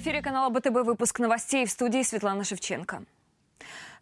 В эфире канала БТБ выпуск новостей в студии Светлана Шевченко.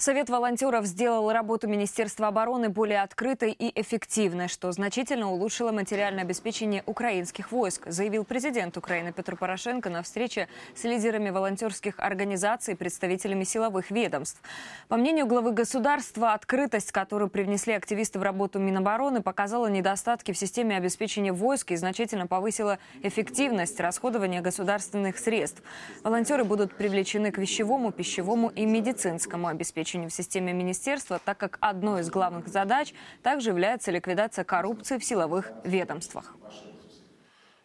Совет волонтеров сделал работу Министерства обороны более открытой и эффективной, что значительно улучшило материальное обеспечение украинских войск, заявил президент Украины Петр Порошенко на встрече с лидерами волонтерских организаций и представителями силовых ведомств. По мнению главы государства, открытость, которую привнесли активисты в работу Минобороны, показала недостатки в системе обеспечения войск и значительно повысила эффективность расходования государственных средств. Волонтеры будут привлечены к вещевому, пищевому и медицинскому обеспечению обеспечению в системе министерства, так как одной из главных задач также является ликвидация коррупции в силовых ведомствах.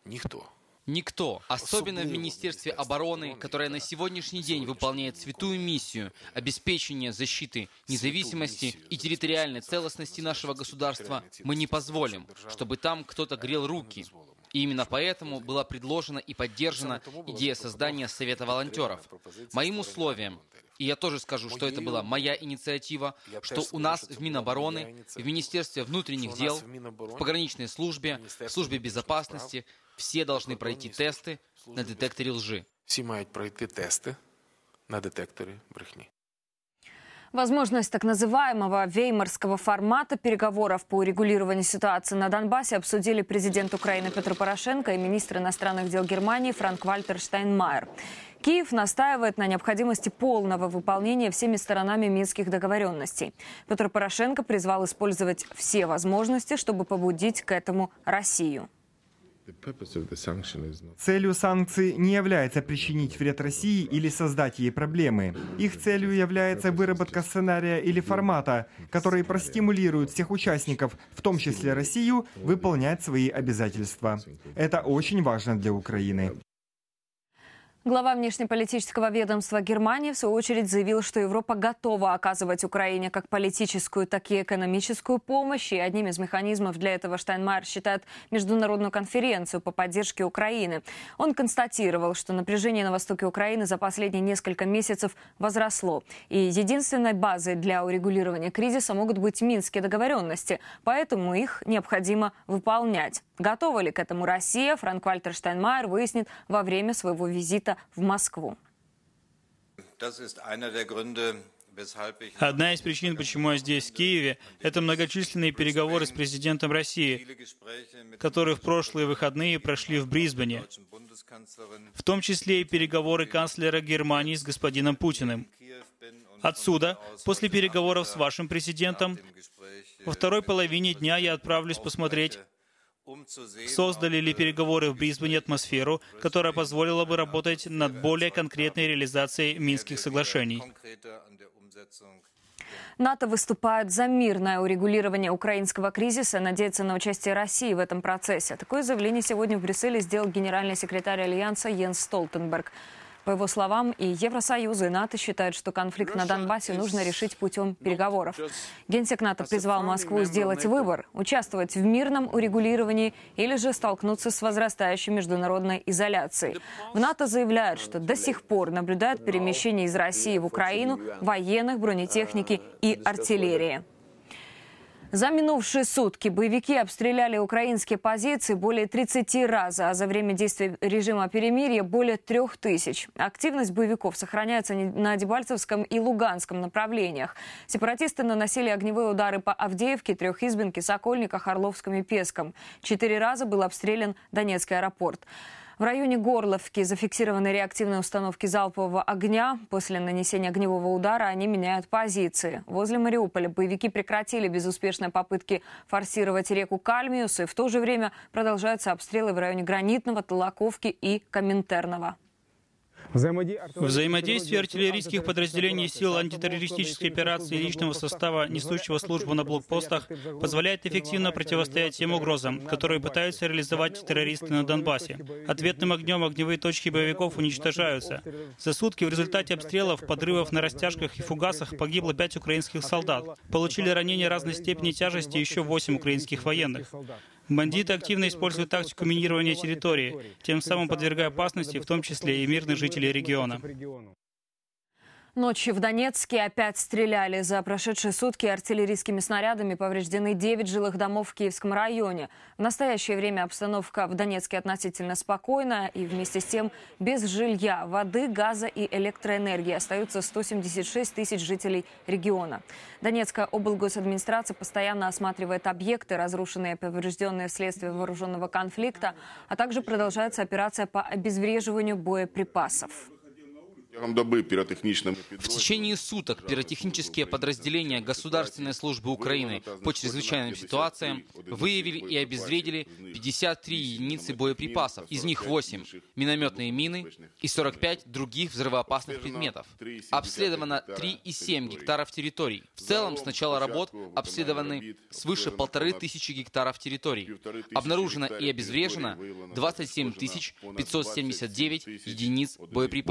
Никто Никто, особенно в Министерстве обороны, которое на сегодняшний день выполняет святую миссию обеспечения защиты независимости и территориальной целостности нашего государства, мы не позволим, чтобы там кто-то грел руки. И именно поэтому была предложена и поддержана идея создания Совета волонтеров. Моим условием, и я тоже скажу, что это была моя инициатива, что у нас в Минобороны, в Министерстве внутренних дел, в пограничной службе, в службе безопасности все должны пройти тесты на детекторе лжи. Все мають пройти тесты на детекторі брехни. Возможность так называемого веймарского формата переговоров по урегулированию ситуации на Донбассе обсудили президент Украины Петр Порошенко и министр иностранных дел Германии Франк-Вальтер Штайнмайер. Киев настаивает на необходимости полного выполнения всеми сторонами минских договоренностей. Петр Порошенко призвал использовать все возможности, чтобы побудить к этому Россию. Целью санкций не является причинить вред России или создать ей проблемы. Их целью является выработка сценария или формата, который простимулирует всех участников, в том числе Россию, выполнять свои обязательства. Это очень важно для Украины. Глава внешнеполитического ведомства Германии в свою очередь заявил, что Европа готова оказывать Украине как политическую, так и экономическую помощь. И одним из механизмов для этого Штайнмайер считает международную конференцию по поддержке Украины. Он констатировал, что напряжение на востоке Украины за последние несколько месяцев возросло. И единственной базой для урегулирования кризиса могут быть минские договоренности, поэтому их необходимо выполнять. Готова ли к этому Россия, Франк Вальтер Штайнмайер выяснит во время своего визита в Москву. Одна из причин, почему я здесь, в Киеве, это многочисленные переговоры с президентом России, которые в прошлые выходные прошли в Брисбене, в том числе и переговоры канцлера Германии с господином Путиным. Отсюда, после переговоров с вашим президентом, во второй половине дня я отправлюсь посмотреть, Создали ли переговоры в Брисбене атмосферу, которая позволила бы работать над более конкретной реализацией Минских соглашений? НАТО выступает за мирное урегулирование украинского кризиса, надеется на участие России в этом процессе. Такое заявление сегодня в Брюсселе сделал генеральный секретарь Альянса Йенс Столтенберг. По его словам, и Евросоюз, и НАТО считают, что конфликт на Донбассе нужно решить путем переговоров. Генсек НАТО призвал Москву сделать выбор – участвовать в мирном урегулировании или же столкнуться с возрастающей международной изоляцией. В НАТО заявляют, что до сих пор наблюдают перемещение из России в Украину военных, бронетехники и артиллерии. За минувшие сутки боевики обстреляли украинские позиции более 30 раз, а за время действия режима перемирия более трех тысяч. Активность боевиков сохраняется на Дебальцевском и Луганском направлениях. Сепаратисты наносили огневые удары по Авдеевке, трехизбинке, Сокольниках, Орловском и Песком. Четыре раза был обстрелян Донецкий аэропорт. В районе Горловки зафиксированы реактивные установки залпового огня. После нанесения огневого удара они меняют позиции. Возле Мариуполя боевики прекратили безуспешные попытки форсировать реку Кальмиус. И в то же время продолжаются обстрелы в районе Гранитного, Толоковки и Коминтерного. Взаимодействие артиллерийских подразделений сил антитеррористической операции личного состава, несущего службу на блокпостах, позволяет эффективно противостоять тем угрозам, которые пытаются реализовать террористы на Донбассе. Ответным огнем огневые точки боевиков уничтожаются. За сутки в результате обстрелов, подрывов на растяжках и фугасах погибло пять украинских солдат. Получили ранения разной степени тяжести еще восемь украинских военных. Бандиты активно используют тактику минирования территории, тем самым подвергая опасности, в том числе и мирных жителей региона. Ночи в Донецке опять стреляли. За прошедшие сутки артиллерийскими снарядами повреждены 9 жилых домов в Киевском районе. В настоящее время обстановка в Донецке относительно спокойна и вместе с тем без жилья, воды, газа и электроэнергии остаются 176 тысяч жителей региона. Донецкая облгосадминистрация постоянно осматривает объекты, разрушенные и поврежденные вследствие вооруженного конфликта, а также продолжается операция по обезвреживанию боеприпасов. В течение суток пиротехнические подразделения Государственной службы Украины по чрезвычайным ситуациям выявили и обезвредили 53 единицы боеприпасов, из них 8 — минометные мины и 45 других взрывоопасных предметов. Обследовано 3,7 гектаров территорий. В целом с начала работ обследованы свыше полторы тысячи гектаров территорий. Обнаружено и обезврежено 27 579 единиц боеприпасов.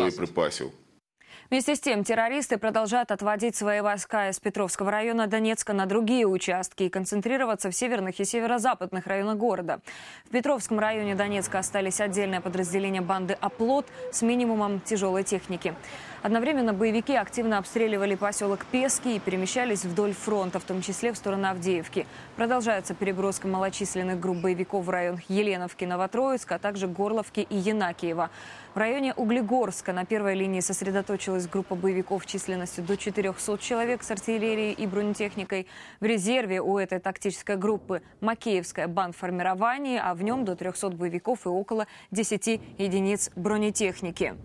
Вместе с тем, террористы продолжают отводить свои войска из Петровского района Донецка на другие участки и концентрироваться в северных и северо-западных районах города. В Петровском районе Донецка остались отдельные подразделения банды «Оплот» с минимумом тяжелой техники. Одновременно боевики активно обстреливали поселок Пески и перемещались вдоль фронта, в том числе в сторону Авдеевки. Продолжается переброска малочисленных групп боевиков в район Еленовки, Новотроицк, а также Горловки и Янакиева. В районе Углегорска на первой линии сосредоточилась группа боевиков численностью до 400 человек с артиллерией и бронетехникой. В резерве у этой тактической группы Макеевская банформирование, а в нем до 300 боевиков и около 10 единиц бронетехники.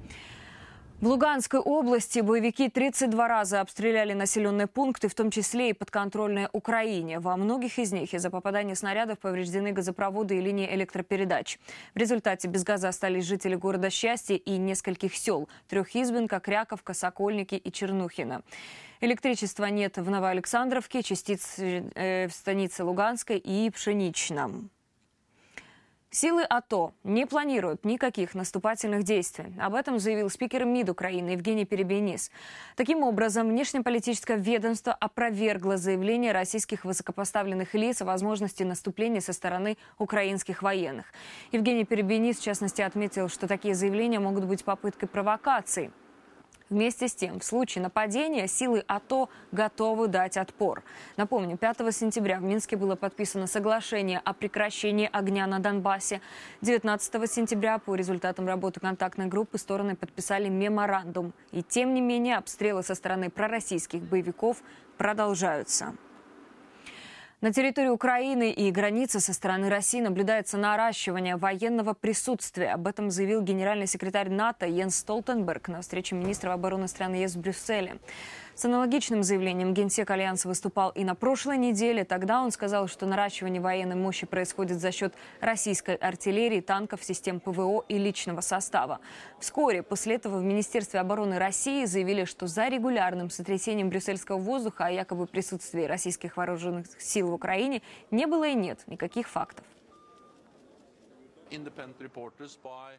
В Луганской области боевики 32 раза обстреляли населенные пункты, в том числе и подконтрольные Украине. Во многих из них из-за попадания снарядов повреждены газопроводы и линии электропередач. В результате без газа остались жители города Счастье и нескольких сел – трехизбинка, Кряковка, Сокольники и Чернухина. Электричества нет в Новоалександровке, частиц э, в станице Луганской и Пшеничном. Силы АТО не планируют никаких наступательных действий. Об этом заявил спикер МИД Украины Евгений Перебенис. Таким образом, внешнеполитическое ведомство опровергло заявление российских высокопоставленных лиц о возможности наступления со стороны украинских военных. Евгений Перебенис, в частности, отметил, что такие заявления могут быть попыткой провокации. Вместе с тем, в случае нападения силы АТО готовы дать отпор. Напомню, 5 сентября в Минске было подписано соглашение о прекращении огня на Донбассе. 19 сентября по результатам работы контактной группы стороны подписали меморандум. И тем не менее обстрелы со стороны пророссийских боевиков продолжаются. На территории Украины и границы со стороны России наблюдается наращивание военного присутствия. Об этом заявил генеральный секретарь НАТО Йенс Столтенберг на встрече министров обороны страны ЕС в Брюсселе. С аналогичным заявлением Генсек Альянса выступал и на прошлой неделе. Тогда он сказал, что наращивание военной мощи происходит за счет российской артиллерии, танков, систем ПВО и личного состава. Вскоре после этого в Министерстве обороны России заявили, что за регулярным сотрясением брюссельского воздуха о а якобы присутствии российских вооруженных сил в Украине не было и нет никаких фактов. independent reporters by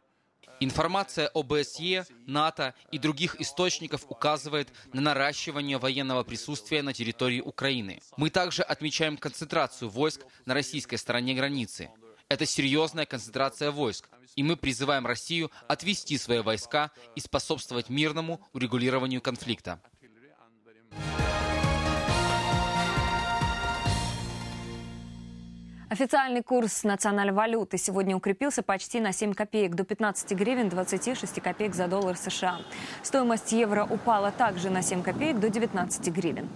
Информация ОБСЕ, НАТО и других источников указывает на наращивание военного присутствия на территории Украины. Мы также отмечаем концентрацию войск на российской стороне границы. Это серьезная концентрация войск, и мы призываем Россию отвести свои войска и способствовать мирному урегулированию конфликта. Официальный курс национальной валюты сегодня укрепился почти на 7 копеек до 15 гривен 26 копеек за доллар США. Стоимость евро упала также на 7 копеек до 19 гривен.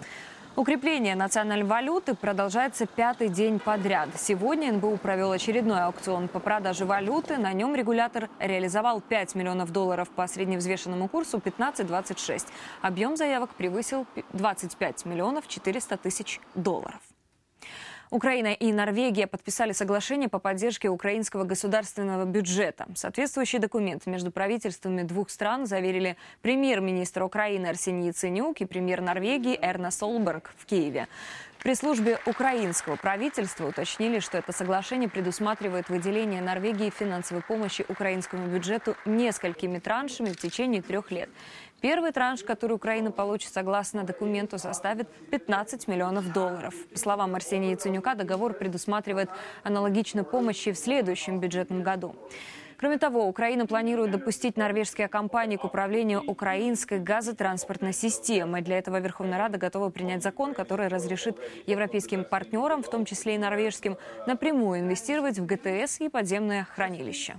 Укрепление национальной валюты продолжается пятый день подряд. Сегодня НБУ провел очередной аукцион по продаже валюты. На нем регулятор реализовал 5 миллионов долларов по средневзвешенному курсу 15-26. Объем заявок превысил 25 миллионов 400 тысяч долларов. Украина и Норвегия подписали соглашение по поддержке украинского государственного бюджета. Соответствующий документ между правительствами двух стран заверили премьер-министр Украины Арсений Яценюк и премьер Норвегии Эрна Солберг в Киеве. При службе украинского правительства уточнили, что это соглашение предусматривает выделение Норвегии финансовой помощи украинскому бюджету несколькими траншами в течение трех лет. Первый транш, который Украина получит согласно документу, составит 15 миллионов долларов. По словам Арсения Яценюка, договор предусматривает аналогичную помощь и в следующем бюджетном году. Кроме того, Украина планирует допустить норвежские компании к управлению украинской газотранспортной системой. Для этого Верховная Рада готова принять закон, который разрешит европейским партнерам, в том числе и норвежским, напрямую инвестировать в ГТС и подземное хранилище.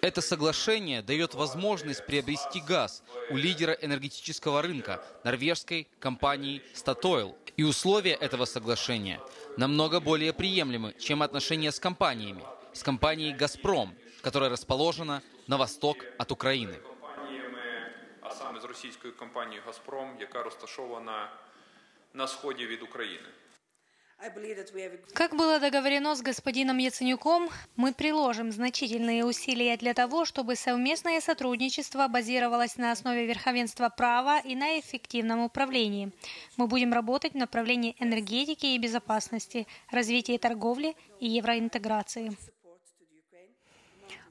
Это соглашение дает возможность приобрести газ у лидера энергетического рынка, норвежской компании Statoil. И условия этого соглашения намного более приемлемы, чем отношения с компаниями, с компанией «Газпром», которая расположена на восток от Украины. А Саме з російською компанією Газпром, яка розташована на сході від України. Как было договорено с господином Яценюком, мы приложим значительные усилия для того, чтобы совместное сотрудничество базировалось на основе верховенства права и на эффективном управлении. Мы будем работать в направлении энергетики и безопасности, развития торговли и евроинтеграции.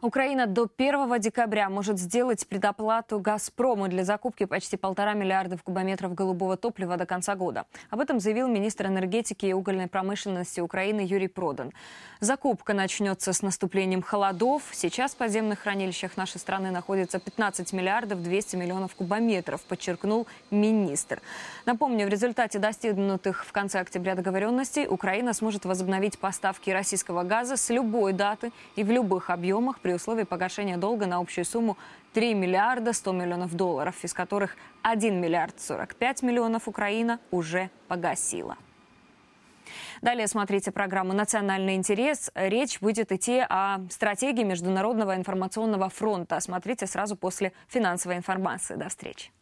Украина до 1 декабря может сделать предоплату «Газпрому» для закупки почти полтора миллиардов кубометров голубого топлива до конца года. Об этом заявил министр энергетики и угольной промышленности Украины Юрий Продан. Закупка начнется с наступлением холодов. Сейчас в подземных хранилищах нашей страны находится 15 миллиардов 200 миллионов кубометров, подчеркнул министр. Напомню, в результате достигнутых в конце октября договоренностей Украина сможет возобновить поставки российского газа с любой даты и в любых объемах займах при условии погашения долга на общую сумму 3 миллиарда 100 миллионов долларов, из которых 1 миллиард 45 миллионов Украина уже погасила. Далее смотрите программу «Национальный интерес». Речь будет идти о стратегии Международного информационного фронта. Смотрите сразу после финансовой информации. До встречи.